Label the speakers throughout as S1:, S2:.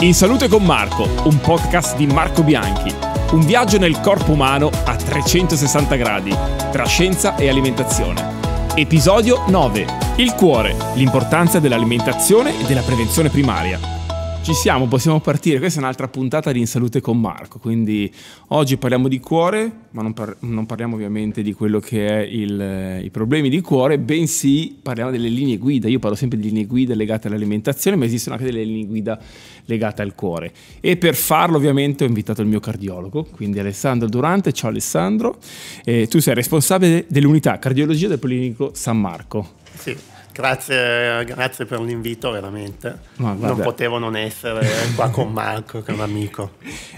S1: In Salute con Marco, un podcast di Marco Bianchi. Un viaggio nel corpo umano a 360 gradi, tra scienza e alimentazione. Episodio 9. Il cuore, l'importanza dell'alimentazione e della prevenzione primaria. Ci siamo, possiamo partire. Questa è un'altra puntata di In Salute con Marco. Quindi oggi parliamo di cuore, ma non, par- non parliamo ovviamente di quello che è il, eh, i problemi di cuore, bensì parliamo delle linee guida. Io parlo sempre di linee guida legate all'alimentazione, ma esistono anche delle linee guida legate al cuore. E per farlo, ovviamente, ho invitato il mio cardiologo, quindi Alessandro Durante. Ciao Alessandro. Eh, tu sei responsabile dell'unità cardiologia del Polinico San Marco.
S2: Sì. Grazie, grazie, per l'invito, veramente. Non potevo non essere qua con Marco, che è un amico.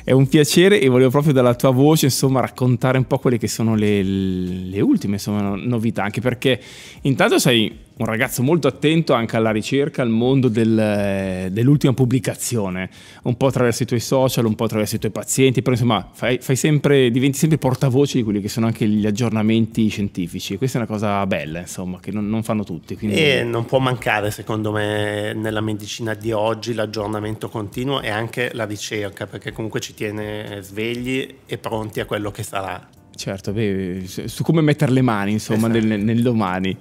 S1: È un piacere e volevo proprio dalla tua voce insomma, raccontare un po' quelle che sono le, le ultime insomma, novità, anche perché intanto sei un ragazzo molto attento anche alla ricerca, al mondo del, eh, dell'ultima pubblicazione, un po' attraverso i tuoi social, un po' attraverso i tuoi pazienti, però insomma fai, fai sempre, diventi sempre portavoce di quelli che sono anche gli aggiornamenti scientifici questa è una cosa bella insomma che non, non fanno tutti. Quindi... E non
S2: può mancare secondo me nella medicina di oggi l'aggiornamento continuo e anche la ricerca perché comunque ci tiene svegli e pronti a quello che sarà.
S1: Certo, beh, su come mettere le mani, insomma, esatto. nel, nel, domani.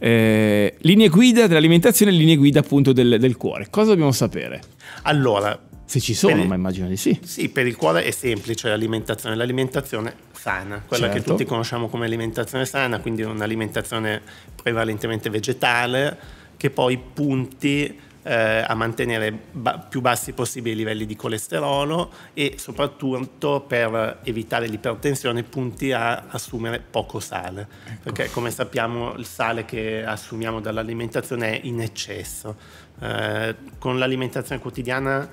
S1: Eh, linee guida dell'alimentazione e linee guida appunto del, del, cuore. Cosa dobbiamo sapere? Allora... Se ci sono, il, ma immagino di
S2: sì. Sì, per il cuore è semplice l'alimentazione. L'alimentazione sana, quella certo. che tutti conosciamo come alimentazione sana, quindi un'alimentazione prevalentemente vegetale, che poi punti eh, a mantenere ba- più bassi possibili i livelli di colesterolo e soprattutto per evitare l'ipertensione punti a assumere poco sale, ecco. perché come sappiamo il sale che assumiamo dall'alimentazione è in eccesso. Eh, con l'alimentazione quotidiana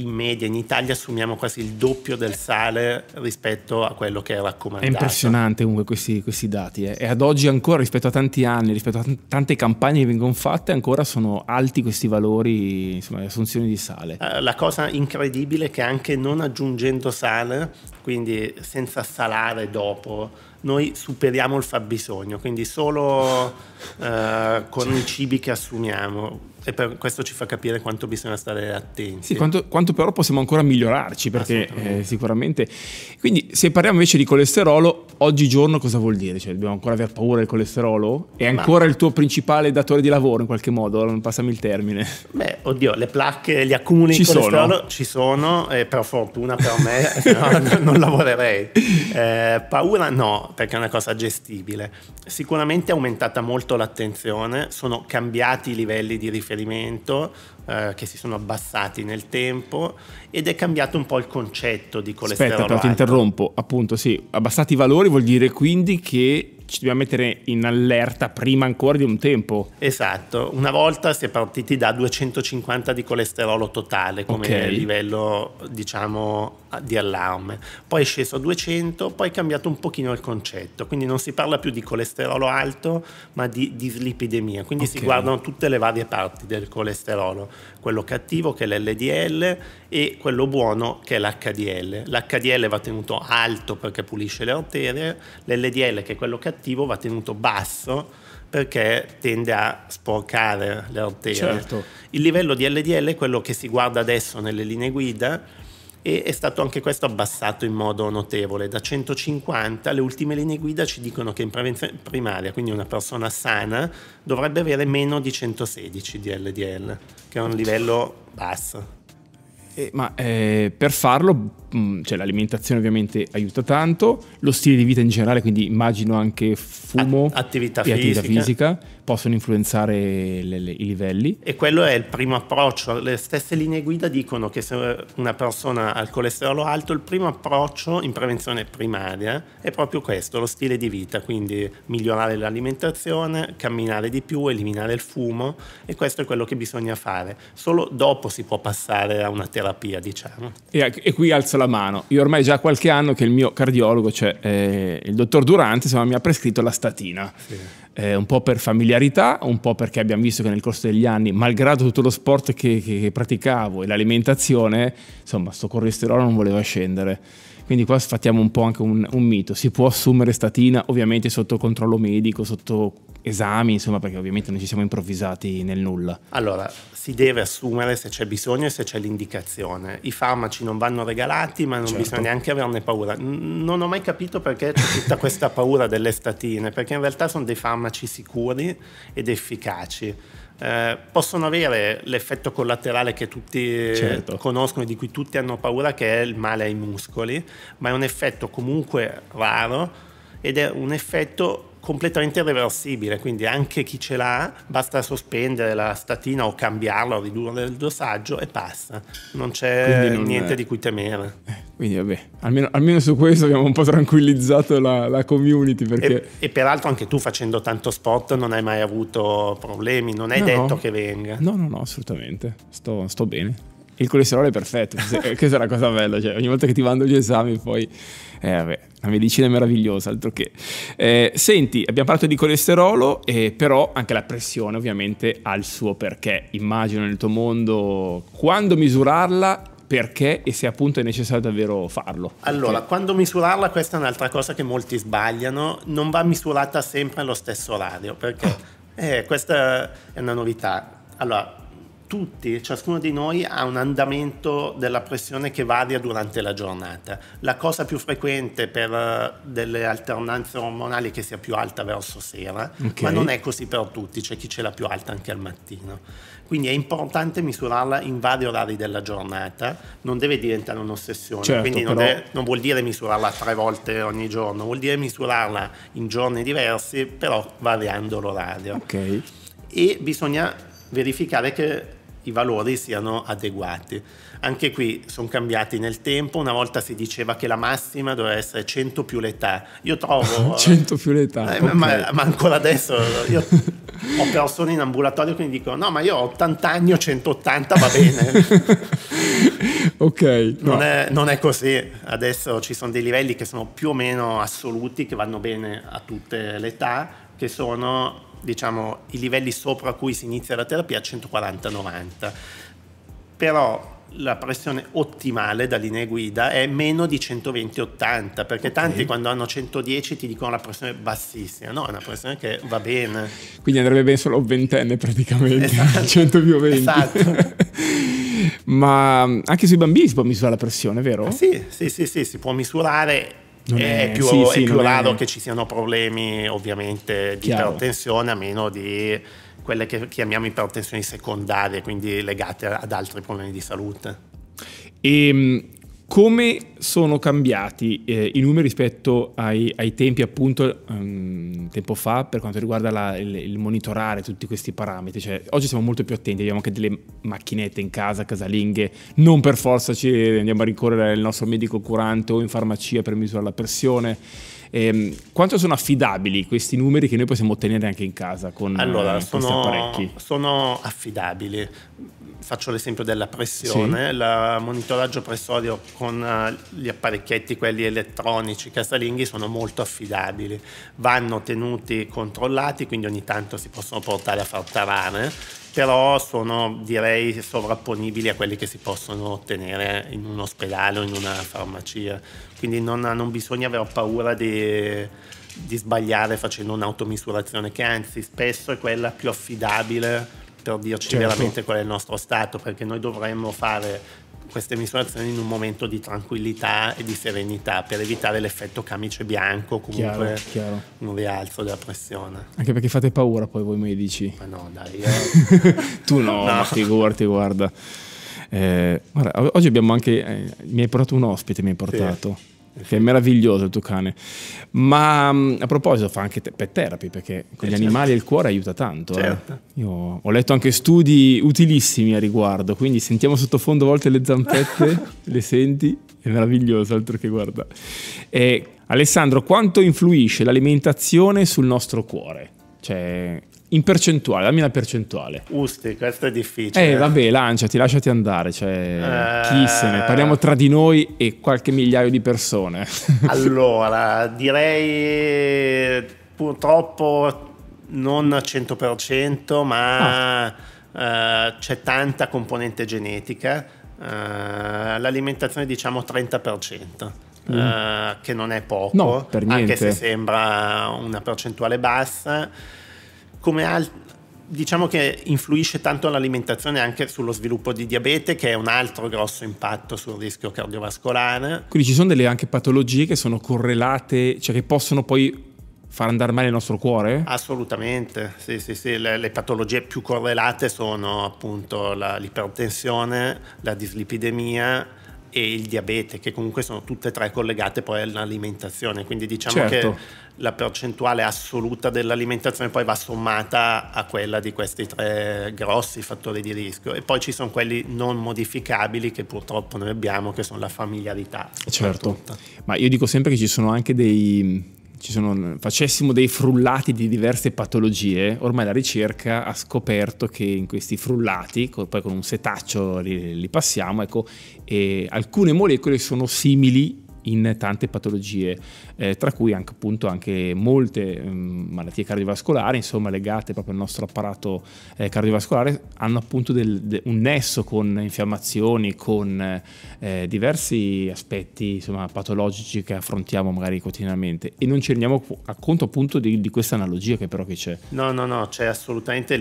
S2: in media in Italia assumiamo quasi il doppio del sale rispetto a quello che è raccomandato. È impressionante
S1: comunque questi, questi dati eh. e ad oggi ancora rispetto a tanti anni, rispetto a tante campagne che vengono fatte, ancora sono alti questi valori, insomma, le assunzioni di sale.
S2: Eh, la cosa incredibile è che anche non aggiungendo sale, quindi senza salare dopo, noi superiamo il fabbisogno, quindi solo eh, con i cibi che assumiamo. E per questo ci fa capire quanto bisogna stare attenti. Sì, quanto,
S1: quanto però possiamo ancora migliorarci, perché eh, sicuramente... Quindi se parliamo invece di colesterolo, oggigiorno cosa vuol dire? Cioè, dobbiamo ancora aver paura del colesterolo? È ancora Ma... il tuo principale datore di lavoro in qualche modo, non passami il termine.
S2: Beh, oddio, le placche, gli accumuli ci di colesterolo sono. ci sono, eh, per fortuna per me eh, no, non lavorerei. Eh, paura no, perché è una cosa gestibile. Sicuramente è aumentata molto l'attenzione, sono cambiati i livelli di riferimento, eh, che si sono abbassati nel tempo ed è cambiato un po' il concetto di colesterolo. Aspetta, però, ti interrompo,
S1: appunto sì, abbassati i valori vuol dire quindi
S2: che ci dobbiamo mettere in allerta prima ancora di un tempo. Esatto, una volta si è partiti da 250 di colesterolo totale come okay. livello diciamo di allarme, poi è sceso a 200, poi è cambiato un pochino il concetto, quindi non si parla più di colesterolo alto ma di dislipidemia, quindi okay. si guardano tutte le varie parti del colesterolo, quello cattivo che è l'LDL e quello buono che è l'HDL. L'HDL va tenuto alto perché pulisce le arterie, l'LDL che è quello cattivo va tenuto basso perché tende a sporcare le arterie. Certo. Il livello di LDL è quello che si guarda adesso nelle linee guida e è stato anche questo abbassato in modo notevole. Da 150 le ultime linee guida ci dicono che in prevenzione primaria, quindi una persona sana, dovrebbe avere meno di 116 di LDL, che è un livello basso.
S1: Eh, ma eh, per farlo Mm, cioè, l'alimentazione ovviamente aiuta tanto, lo stile di vita in generale, quindi immagino anche fumo attività e fisica. attività fisica possono influenzare le, le, i
S2: livelli. E quello è il primo approccio. Le stesse linee guida dicono che se una persona ha il colesterolo alto, il primo approccio in prevenzione primaria è proprio questo, lo stile di vita, quindi migliorare l'alimentazione, camminare di più, eliminare il fumo e questo è quello che bisogna fare. Solo dopo si può passare a una terapia, diciamo.
S1: E, e qui alza la mano. Io ormai già qualche anno che il mio cardiologo, cioè eh, il dottor Durante, insomma, mi ha prescritto la statina. Sì. Eh, un po' per familiarità, un po' perché abbiamo visto che nel corso degli anni, malgrado tutto lo sport che, che, che praticavo e l'alimentazione, insomma, sto colesterolo non voleva scendere. Quindi qua sfattiamo un po' anche un, un mito. Si può assumere statina ovviamente sotto controllo medico, sotto esami, insomma, perché ovviamente non ci siamo improvvisati nel
S2: nulla. Allora, si deve assumere se c'è bisogno e se c'è l'indicazione. I farmaci non vanno regalati, ma non certo. bisogna neanche averne paura. Non ho mai capito perché c'è tutta questa paura delle statine, perché in realtà sono dei farmaci sicuri ed efficaci eh, possono avere l'effetto collaterale che tutti certo. conoscono e di cui tutti hanno paura, che è il male ai muscoli, ma è un effetto comunque raro ed è un effetto completamente reversibile, quindi anche chi ce l'ha basta sospendere la statina o cambiarla o ridurre il dosaggio e passa. Non c'è non niente è... di cui temere. Quindi vabbè,
S1: almeno, almeno, su questo abbiamo un po' tranquillizzato la, la community. Perché... E,
S2: e, peraltro anche tu facendo tanto spot non hai mai avuto problemi, non hai no, detto no. che venga.
S1: No, no, no, assolutamente, sto, sto bene. Il colesterolo è perfetto, questa è la cosa bella, cioè ogni volta che ti mando gli esami poi... Eh, vabbè, la medicina è meravigliosa, altro che. Eh, senti, abbiamo parlato di colesterolo, eh, però anche la pressione ovviamente ha il suo perché. Immagino nel tuo mondo quando misurarla perché e se appunto è necessario davvero farlo.
S2: Allora, perché... quando misurarla questa è un'altra cosa che molti sbagliano, non va misurata sempre allo stesso orario, perché ah. eh, questa è una novità. Allora, tutti, ciascuno di noi ha un andamento della pressione che varia durante la giornata. La cosa più frequente per eh, delle alternanze ormonali è che sia più alta verso sera, okay. ma non è così per tutti, c'è chi ce l'ha più alta anche al mattino. Quindi è importante misurarla in vari orari della giornata, non deve diventare un'ossessione, certo, quindi non, però... è, non, vuol dire misurarla tre volte ogni giorno, vuol dire misurarla in giorni diversi, però variando l'orario. Okay. E bisogna verificare che i valori siano adeguati. Anche qui sono cambiati nel tempo, una volta si diceva che la massima doveva essere 100 più l'età. Io trovo... 100 più l'età. Eh, okay. ma, ma, ancora adesso io ho persone in ambulatorio che mi dicono no ma io ho 80 anni o 180 va bene. ok. Non, no. è, non è così, adesso ci sono dei livelli che sono più o meno assoluti, che vanno bene a tutte le età, che sono diciamo, i livelli sopra cui si inizia la terapia a 140-90. Però la pressione ottimale da linea guida è meno di 120-80, perché okay. tanti quando hanno 110 ti dicono la pressione bassissima, no, è una pressione che va bene.
S1: Quindi andrebbe bene solo un ventenne praticamente, esatto. 100 più 20. Esatto. Ma anche sui bambini si può misurare la pressione,
S2: vero? Ah, sì, sì, sì, sì, si può misurare è, è, più, sì, è sì, più raro è... che ci siano problemi ovviamente di Chiaro. ipertensione a meno di quelle che chiamiamo ipertensioni secondarie, quindi legate ad altri problemi di salute.
S1: E ehm, come sono cambiati eh, i numeri rispetto ai, ai tempi appunto um, tempo fa per quanto riguarda la, il, il, monitorare tutti questi parametri? Cioè, oggi siamo molto più attenti, abbiamo anche delle macchinette in casa, casalinghe, non per forza ci andiamo a ricorrere al nostro medico curante o in farmacia per misurare la pressione. E, ehm, quanto sono affidabili questi numeri che noi possiamo ottenere anche in casa con allora, eh, sono, questi apparecchi?
S2: Sono affidabili faccio l'esempio della pressione, sì. il monitoraggio pressorio con eh, gli apparecchietti, quelli elettronici casalinghi, sono molto affidabili, vanno tenuti controllati, quindi ogni tanto si possono portare a far tarare, però sono direi sovrapponibili a quelli che si possono ottenere in un ospedale o in una farmacia, quindi non, non bisogna avere paura di di sbagliare facendo un'automisurazione che anzi spesso è quella più affidabile per dirci certo. veramente qual è il nostro stato, perché noi dovremmo fare queste misurazioni in un momento di tranquillità e di serenità per evitare l'effetto camice bianco comunque chiaro, chiaro. un rialzo della pressione
S1: anche perché fate paura poi voi medici ma no dai io... tu no, no. figurati guarda eh, guarda, oggi abbiamo anche. Eh, mi hai portato un ospite, mi hai portato. Sì che è meraviglioso il tuo cane. Ma mm, a proposito, fa anche te- pet therapy perché con gli eh, certo. animali il cuore aiuta tanto. Eh. Certo. Eh. Io ho letto anche studi utilissimi a riguardo, quindi sentiamo sottofondo a volte le zampette, le senti, è meraviglioso altro che guarda. E, eh, Alessandro, quanto influisce l'alimentazione sul nostro cuore? Cioè, in percentuale, dammi la percentuale.
S2: Usti, questo è difficile. Eh, vabbè,
S1: lanciati, lasciati andare. Cioè, eh... chi se ne? Parliamo tra di noi e qualche migliaio di persone.
S2: allora, direi purtroppo non 100%, ma ah. eh, c'è tanta componente genetica. Eh, l'alimentazione, diciamo, 30%. Mm. Eh, che non è poco, no, anche se sembra una percentuale bassa come altri diciamo che influisce tanto l'alimentazione anche sullo sviluppo di diabete, che è un altro grosso impatto sul rischio cardiovascolare.
S1: Quindi ci sono delle anche patologie che sono correlate, cioè che possono poi far andare male il nostro cuore?
S2: Assolutamente, sì, sì, sì. Le, le patologie più correlate sono appunto la, l'ipertensione, la dislipidemia, e il diabete, che comunque sono tutte e tre collegate poi all'alimentazione, quindi diciamo certo. che la percentuale assoluta dell'alimentazione poi va sommata a quella di questi tre grossi fattori di rischio e poi ci sono quelli non modificabili che purtroppo noi abbiamo, che sono la familiarità.
S1: Certo, ma io dico sempre che ci sono anche dei sono, facessimo dei frullati di diverse patologie, ormai la ricerca ha scoperto che in questi frullati, poi con un setaccio li, li passiamo, ecco, alcune molecole sono simili in tante patologie, eh, tra cui anche, appunto, anche molte mh, mm, malattie cardiovascolari, insomma legate proprio al nostro apparato eh, cardiovascolare, hanno appunto del, de, un nesso con infiammazioni, con eh, diversi aspetti insomma, patologici che affrontiamo magari quotidianamente e non ci rendiamo a conto appunto di, di questa analogia che però che c'è.
S2: No, no, no, c'è assolutamente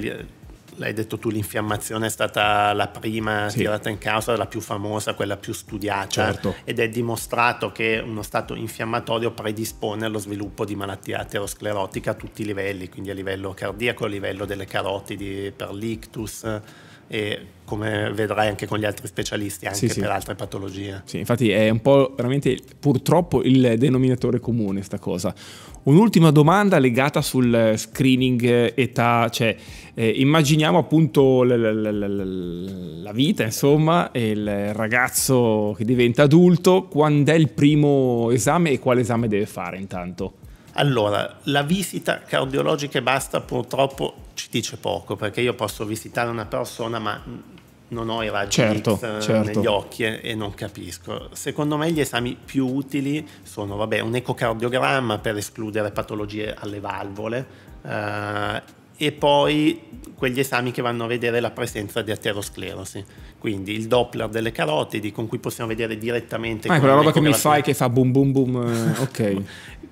S2: l'hai detto tu, l'infiammazione è stata la prima sì. tirata in causa, la più famosa, quella più studiata certo. ed è dimostrato che uno stato infiammatorio predispone allo sviluppo di malattia aterosclerotica a tutti i livelli, quindi a livello cardiaco, a livello delle carotidi per l'ictus e come vedrai anche con gli altri specialisti, anche sì, per sì. altre patologie. Sì, infatti
S1: è un po' veramente purtroppo il denominatore comune sta cosa. Un'ultima domanda legata sul screening età, cioè eh, immaginiamo appunto la, la, la, la vita, insomma, e il ragazzo che diventa adulto, quando è il primo esame e quale esame deve fare intanto?
S2: Allora, la visita cardiologica e basta purtroppo ci dice poco, perché io posso visitare una persona ma non ho i raggi certo, eh, certo. negli occhi e, non capisco. Secondo me gli esami più utili sono vabbè, un ecocardiogramma per escludere patologie alle valvole eh, e poi quegli esami che vanno a vedere la presenza di aterosclerosi. Quindi il Doppler delle carotidi, con cui possiamo vedere direttamente. Ah, quella roba che mi fai
S1: che fa boom boom boom. ok.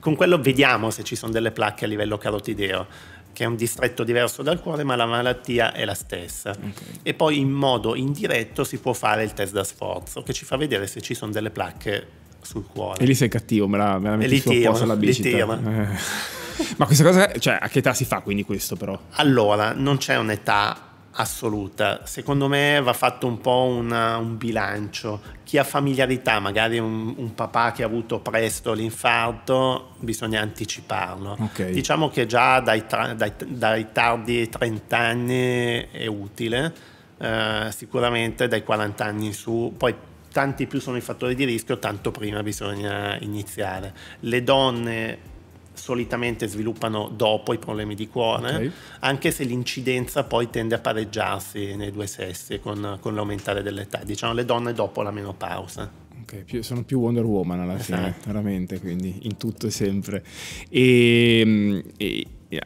S2: con quello vediamo se ci sono delle placche a livello carotideo che è un distretto diverso dal cuore, ma la malattia è la stessa. Okay. E poi in modo indiretto si può fare il test da sforzo, che ci fa vedere se ci sono delle placche sul cuore. E lì sei
S1: cattivo, me la, me la metti e lì la alla bici. Lì tiro.
S2: Eh. Ma questa cosa, cioè, a che età si fa quindi questo però? Allora, non c'è un'età assoluta. Secondo me va fatto un po' una, un bilancio. Chi ha familiarità, magari un, un, papà che ha avuto presto l'infarto, bisogna anticiparlo. Okay. Diciamo che già dai, tra, dai, dai, tardi 30 anni è utile, eh, sicuramente dai 40 anni in su, poi tanti più sono i fattori di rischio, tanto prima bisogna iniziare. Le donne solitamente sviluppano dopo i problemi di cuore, okay. anche se l'incidenza poi tende a pareggiarsi nei due sessi con, con l'aumentare dell'età, diciamo le donne dopo la menopausa. Okay,
S1: sono più Wonder Woman alla fine, esatto. veramente, quindi in tutto e sempre. Ehm, e, e,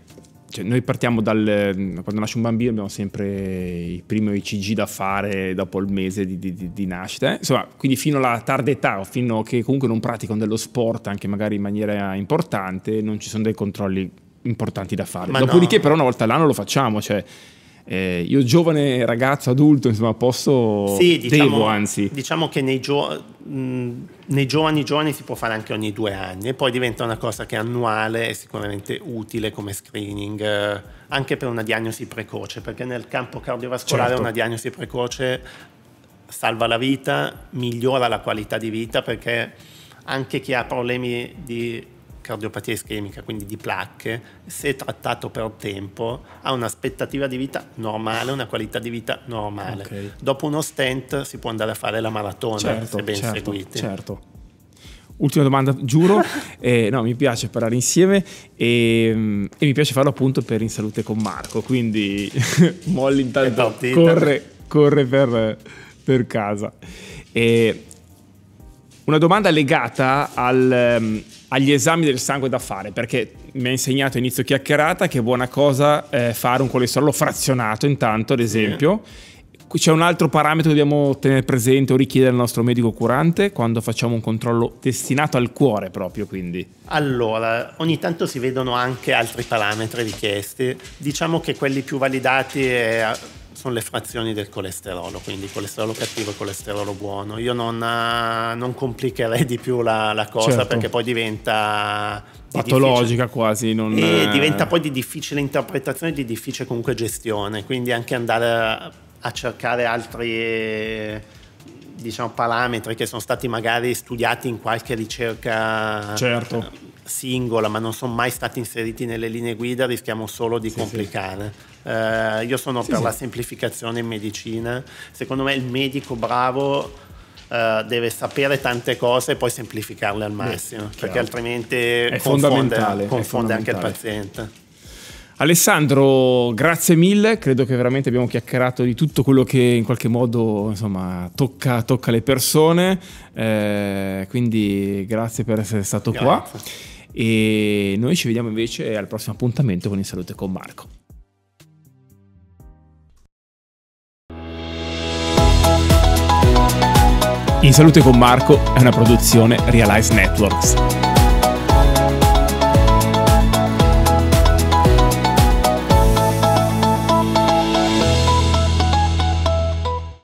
S1: cioè, noi partiamo dal quando nasce un bambino abbiamo sempre i primi ICG da fare dopo il mese di, di, di nascita eh? insomma quindi fino alla tarda età o fino che comunque non praticano dello sport anche magari in maniera importante non ci sono dei controlli importanti da fare. Ma Dopodiché, no. però, una volta all'anno lo facciamo. Cioè, eh, io giovane ragazzo, adulto, insomma, posso... Sì, diciamo, devo anzi.
S2: Diciamo che nei, gio- mh, nei giovani giovani si può fare anche ogni due anni e poi diventa una cosa che è annuale e sicuramente utile come screening eh, anche per una diagnosi precoce, perché nel campo cardiovascolare certo. una diagnosi precoce salva la vita, migliora la qualità di vita perché anche chi ha problemi di cardiopatia ischemica, quindi di placche, se trattato per tempo, ha un'aspettativa di vita normale, una qualità di vita normale. Okay. Dopo uno stent si può andare a fare la maratona, certo, se ben certo, seguiti. Certo.
S1: Ultima domanda, giuro, eh, no, mi piace parlare insieme e, e, mi piace farlo appunto per In Salute con Marco, quindi Molly intanto corre, corre per, per casa. E una domanda legata al, agli esami del sangue da fare, perché mi ha insegnato inizio chiacchierata che è buona cosa eh, fare un colesterolo frazionato intanto, ad esempio. C'è un altro parametro che dobbiamo tenere presente o richiedere al nostro medico curante quando facciamo un controllo destinato al cuore proprio, quindi.
S2: Allora, ogni tanto si vedono anche altri parametri richiesti. Diciamo che quelli più validati è sono le frazioni del colesterolo, quindi colesterolo cattivo e colesterolo buono. Io non, eh, non complicherei di più la, la cosa certo. perché poi diventa patologica quasi. Non... E eh, eh. diventa poi di difficile interpretazione, e di difficile comunque gestione, quindi anche andare a, a cercare altri diciamo, parametri che sono stati magari studiati in qualche ricerca certo. Eh, singola, ma non sono mai stati inseriti nelle linee guida, rischiamo solo di sì, complicare. Sì. Eh, io sono sì, per la semplificazione in medicina. Secondo me il medico bravo Uh, deve sapere tante cose e poi semplificarle al massimo, Beh, perché altrimenti è confonde, confonde è anche il paziente.
S1: Alessandro, grazie mille, credo che veramente abbiamo chiacchierato di tutto quello che in qualche modo insomma, tocca, tocca, le persone, eh, quindi grazie per essere stato grazie. qua e noi ci vediamo invece al prossimo appuntamento con In Salute con Marco. In Salute con Marco è una produzione Realize Networks.